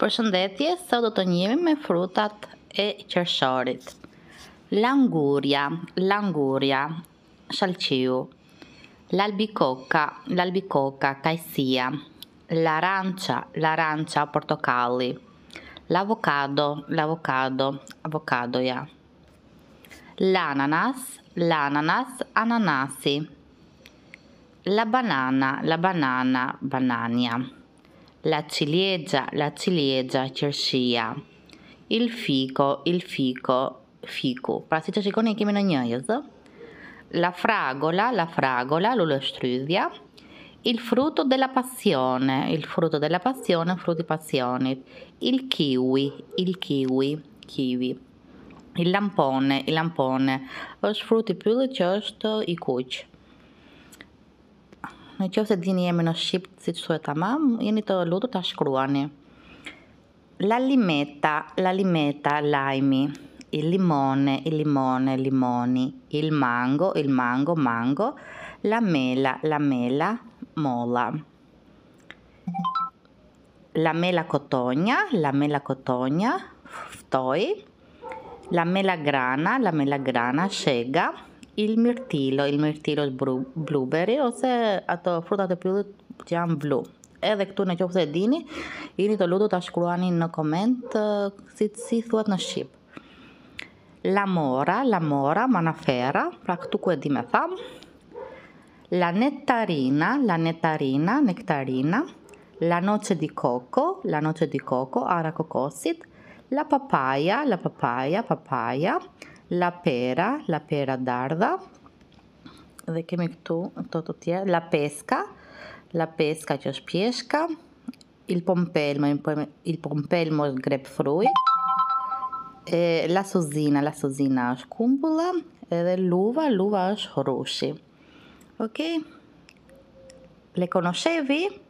Përshëndetje, sot do të njemi me frutat e qershorit. Languria, languria, shalqiu, l'albicocca, l'albicocca, kajsia, l'arancia, l'arancia, portokalli, l'avocado, l'avocado, avocadoja, l'ananas, l'ananas, ananasi, la banana, la banana, banania la ciliegia, la ciliegia, circia, il fico, il fico, fico. Pratice si con ekimeno njojes. La fragola, la fragola, l'ulostruvia. Il frutto della passione, il frutto della passione, frutti passioni. Il kiwi, il kiwi, kiwi. Il lampone, il lampone. Lo sfrutti più di certo i cucci. نتشوف صدقيني من الشيبت ست شهور تمام يعني طولوته تاع شكرواني la limetta, la limetta, laimi. il limone, il limone, limoni, il mango, il mango, mango, la mela, la mela, mola. La mela cotogna, la mela cotogna, ftoi. La mela grana, la mela grana, scega. il mirtilo, il mirtilo është blueberry ose ato frutat e pyllit që janë blu. Edhe këtu në qofë e dini, i një të lutu të ashkruani në koment si të si thuat në Shqip. La mora, la mora, manafera, pra këtu ku e di me thamë. La netarina, la netarina, nektarina. La noce di coco, la noce di coco, ara kokosit. La papaja, la papaja, papaja. la pera, la pera d'arda, rekeme këtu ato të tjera, la pesca, la pesca që është pjeshka, il pompelmo, il pompelmo është grapefruit, e la sozina, la sozina është kumbulla, edhe luva, luva është hrushi. Ok? Le conoscevi?